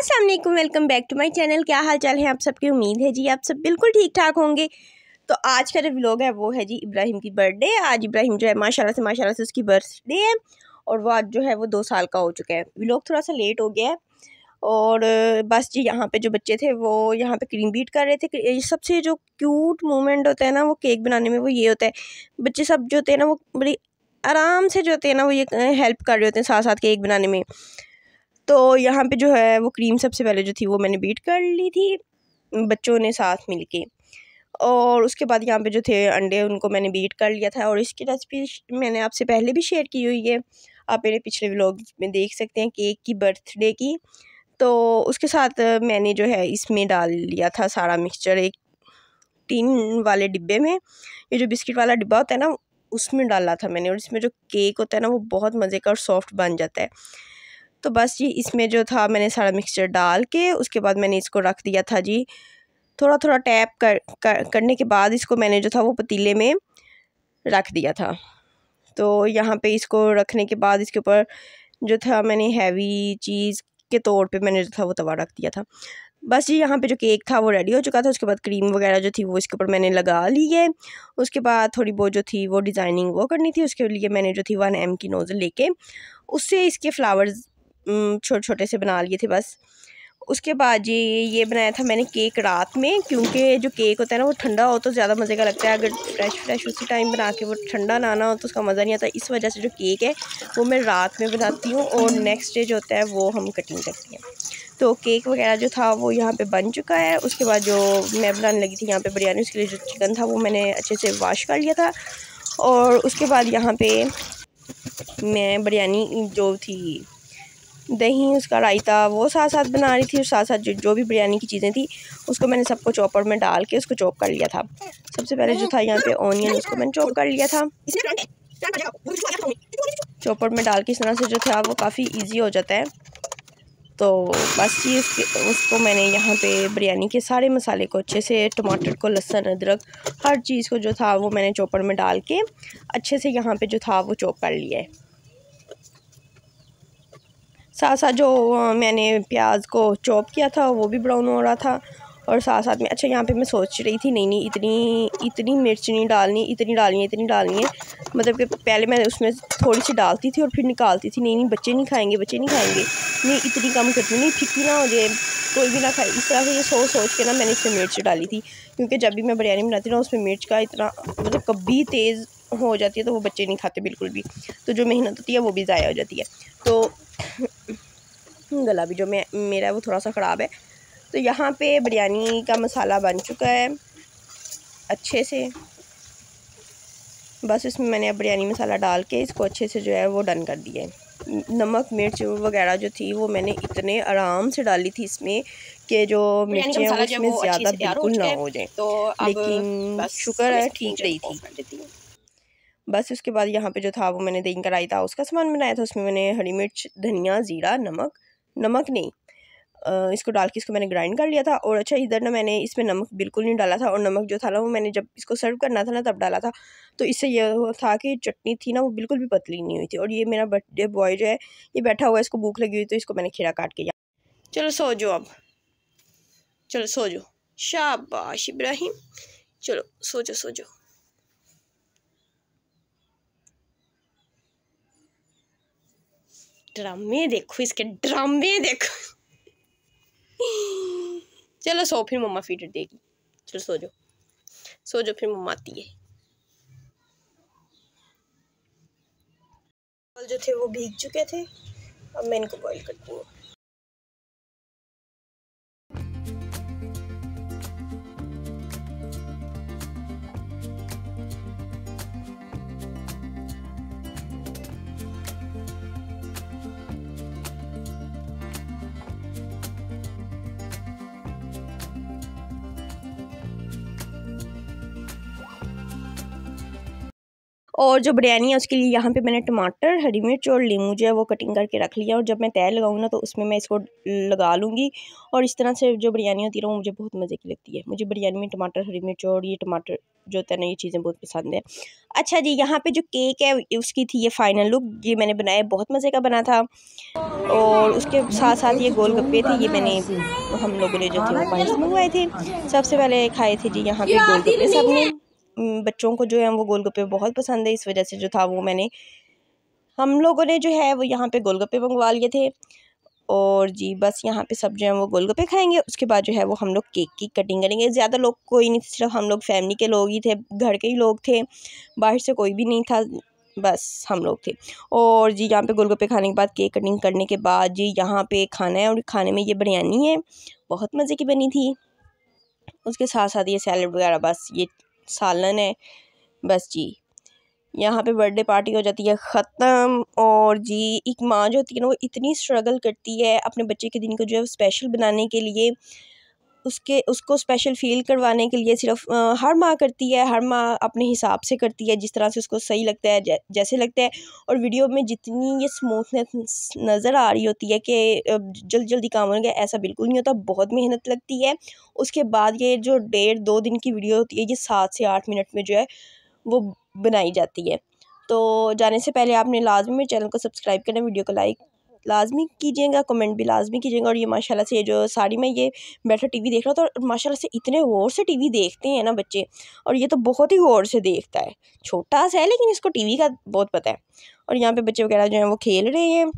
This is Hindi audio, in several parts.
Aslam welcome back to my channel क्या हाल चाल है आप सबकी उम्मीद है जी आप सब बिल्कुल ठीक ठाक होंगे तो आज का जो व्लॉग है वो है जी इब्राहिम की बर्थडे आज इब्राहिम जो है माशाल्लाह से माशाल्लाह से उसकी बर्थडे है और वो आज जो है वो दो साल का हो चुका है व्लॉग थोड़ा सा लेट हो गया है और बस जी यहाँ पे जो बच्चे थे वो यहाँ पे क्रीम बीट कर रहे थे सबसे जो क्यूट मोमेंट होता है ना वो केक बनाने में वो ये होता है बच्चे सब जो होते हैं ना वो बड़ी आराम से जो होते हैं ना वो ये हेल्प कर रहे होते हैं साथ साथ केक बनाने में तो यहाँ पे जो है वो क्रीम सबसे पहले जो थी वो मैंने बीट कर ली थी बच्चों ने साथ मिल के और उसके बाद यहाँ पे जो थे अंडे उनको मैंने बीट कर लिया था और इसकी रेसिपी मैंने आपसे पहले भी शेयर की हुई है आप मेरे पिछले व्लॉग में देख सकते हैं केक की बर्थडे की तो उसके साथ मैंने जो है इसमें डाल लिया था सारा मिक्सचर एक टीन वाले डिब्बे में ये जो बिस्किट वाला डिब्बा होता है ना उसमें डाला था मैंने और इसमें जो केक होता है ना वो बहुत मज़े का और सॉफ्ट बन जाता है तो बस जी इसमें जो था मैंने सारा मिक्सचर डाल के उसके बाद मैंने इसको रख दिया था जी थोड़ा थोड़ा टैप कर, कर करने के बाद इसको मैंने जो था वो पतीले में रख दिया था तो यहाँ पे इसको रखने के बाद इसके ऊपर जो था मैंने हैवी चीज़ के तौर पे मैंने जो था वो तवा रख दिया था बस ये यहाँ पे जो केक था वो रेडी हो चुका था उसके बाद क्रीम वगैरह जो थी वो इसके ऊपर मैंने लगा ली है उसके बाद थोड़ी बहुत जो थी वो डिज़ाइनिंग वो करनी थी उसके लिए मैंने जो थी वन एम की नोज़ल लेके उससे इसके फ्लावर्स छोटे छोटे से बना लिए थे बस उसके बाद जी ये बनाया था मैंने केक रात में क्योंकि जो केक होता है ना वो ठंडा हो तो ज़्यादा मज़े का लगता है अगर फ्रेश फ्रेश उसी टाइम बना के वो ठंडा ना ना हो तो उसका मज़ा नहीं आता इस वजह से जो केक है वो मैं रात में बनाती हूँ और नेक्स्ट डे जो होता है वो हम कटिंग करते हैं तो केक वगैरह जो था वो यहाँ पर बन चुका है उसके बाद जो मैं बनाने लगी थी यहाँ पर बिरयानी उसके लिए जो चिकन था वो मैंने अच्छे से वाश कर लिया था और उसके बाद यहाँ पर मैं बिरयानी जो थी दही उसका रायता वो साथ साथ बना रही थी और साथ साथ जो जो भी बिरयानी की चीज़ें थी उसको मैंने सबको चॉपर में डाल के उसको चॉप कर लिया था सबसे पहले जो था यहाँ पे ऑनियन उसको मैंने चॉप कर लिया था चॉपर में डाल के इस तरह से जो था वो काफ़ी ईजी हो जाता है तो बस ये उसके उसको मैंने यहाँ पे बिरयानी के सारे मसाले को अच्छे से टमाटर को लहसुन अदरक हर चीज़ को जो था वो मैंने चॉपर में डाल के अच्छे से यहाँ पे जो था वो चॉप कर लिया है साथ साथ जो मैंने प्याज को चॉप किया था वो भी ब्राउन हो रहा था और साथ साथ में अच्छा यहाँ पे मैं सोच रही थी नहीं नहीं इतनी इतनी मिर्च नहीं डालनी इतनी डालनी है इतनी डालनी है मतलब कि पहले मैं उसमें थोड़ी सी डालती थी और फिर निकालती थी नहीं नहीं बच्चे नहीं खाएंगे बच्चे नहीं खाएंगे नहीं इतनी कम करती नहीं फिक्की ना हो जाए कोई भी ना खाए इस तरह से ये सोच सोच के ना मैंने इसमें मिर्च डाली थी क्योंकि जब भी मैं बिरयानी बनाती ना उसमें मिर्च का इतना मतलब कभी तेज़ हो जाती है तो वो बच्चे नहीं खाते बिल्कुल भी तो जो मेहनत होती है वो भी ज़ाया हो जाती है तो गला भी जो मे मेरा वो थोड़ा सा ख़राब है तो यहाँ पे बिरयानी का मसाला बन चुका है अच्छे से बस इसमें मैंने अब बिरयानी मसाला डाल के इसको अच्छे से जो है वो डन कर दिया है नमक मिर्च वगैरह जो थी वो मैंने इतने आराम से डाली थी इसमें कि जो मिर्चें हैं उसमें ज़्यादा बिल्कुल ना हो जाए तो लेकिन शुक्र है ठीक रही थी बस उसके बाद यहाँ पे जो था वो मैंने दही कढ़ाई था उसका सामान बनाया था उसमें मैंने हरी मिर्च धनिया ज़ीरा नमक नमक नहीं इसको डाल के इसको मैंने ग्राइंड कर लिया था और अच्छा इधर ना मैंने इसमें नमक बिल्कुल नहीं डाला था और नमक जो था ना वो मैंने जब इसको सर्व करना था ना तब डाला था तो इससे यह था कि चटनी थी ना वो बिल्कुल भी पतली नहीं हुई थी और ये मेरा बर्थडे बॉय जो है ये बैठा हुआ है इसको भूख लगी हुई तो इसको मैंने खीरा काट के चलो सो जो अब चलो सो जो शाबाश इब्राहिम चलो सो जाओ सो ड्रामे देखो इसके ड्रामे देखो चलो सो फिर मम्मा फीडर देगी चलो सो जो सो जो फिर मम्मा आती है जो थे वो भीग चुके थे अब मैं इनको बॉईल करती हूँ और जो बिरयानी है उसके लिए यहाँ पे मैंने टमाटर हरी मिर्च और लीमू जो है वो कटिंग करके रख लिया और जब मैं तैर लगाऊँ ना तो उसमें मैं इसको लगा लूँगी और इस तरह से जो बिरयानी होती है वो मुझे बहुत मज़े की लगती है मुझे बिरयानी में टमाटर हरी मिर्च और ये टमाटर जो होता है ना ये चीज़ें बहुत पसंद है अच्छा जी यहाँ पर जो केक है उसकी थी ये फाइनल लुक ये मैंने बनाया बहुत मज़े का बना था और उसके साथ साथ ये गोल गप्पे थे ये मैंने हम लोगों ने जो थे वो बाहर से मंगवाए थे सबसे पहले खाए थे जी यहाँ पे गोल गप्पे सबने बच्चों को जो है वो गोलगप्पे बहुत पसंद है इस वजह से जो था वो मैंने हम लोगों ने जो है वो यहाँ पे गोलगप्पे मंगवा लिए थे और जी बस यहाँ पे सब जो है वो गोलगप्पे खाएंगे उसके बाद जो है वो हम लोग केक की कटिंग करेंगे ज़्यादा लोग कोई नहीं सिर्फ हम लोग फैमिली के लोग ही थे घर के ही लोग थे बाहर से कोई भी नहीं था बस हम लोग थे और जी यहाँ पे गोलगप्पे खाने के बाद केक कटिंग करने के बाद जी यहाँ पे खाना है और खाने में ये बिरयानी है बहुत मज़े की बनी थी उसके साथ साथ ये सैलड वगैरह बस ये सालन है बस जी यहाँ पे बर्थडे पार्टी हो जाती है ख़त्म और जी एक माँ जो होती है ना वो इतनी स्ट्रगल करती है अपने बच्चे के दिन को जो है स्पेशल बनाने के लिए उसके उसको स्पेशल फ़ील करवाने के लिए सिर्फ हर माँ करती है हर माँ अपने हिसाब से करती है जिस तरह से उसको सही लगता है जै, जैसे लगता है और वीडियो में जितनी ये स्मूथनेस नज़र आ रही होती है कि जल्दी जल्दी काम हो गया ऐसा बिल्कुल नहीं होता बहुत मेहनत लगती है उसके बाद ये जो डेढ़ दो दिन की वीडियो होती है ये सात से आठ मिनट में जो है वो बनाई जाती है तो जाने से पहले आपने लाजमी मेरे चैनल को सब्सक्राइब करना वीडियो को लाइक लाजमी कीजिएगा कमेंट भी लाजमी कीजिएगा और ये माशाल्लाह से ये जो साड़ी में ये बैठा टीवी देख रहा था और माशाल्लाह से इतने गौर से टीवी देखते हैं ना बच्चे और ये तो बहुत ही गौर से देखता है छोटा सा है लेकिन इसको वी का बहुत पता है और यहाँ पर बच्चे वगैरह जो हैं वो खेल रहे हैं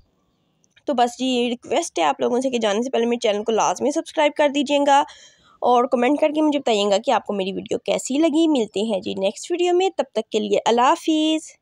तो बस जी ये रिक्वेस्ट है आप लोगों से कि जाने से पहले मेरे चैनल को लाजमी सब्सक्राइब कर दीजिएगा और कमेंट करके मुझे बताइएगा कि आपको मेरी वीडियो कैसी लगी मिलते हैं जी नेक्स्ट वीडियो में तब तक के लिए अलाफिज़ हाफिज़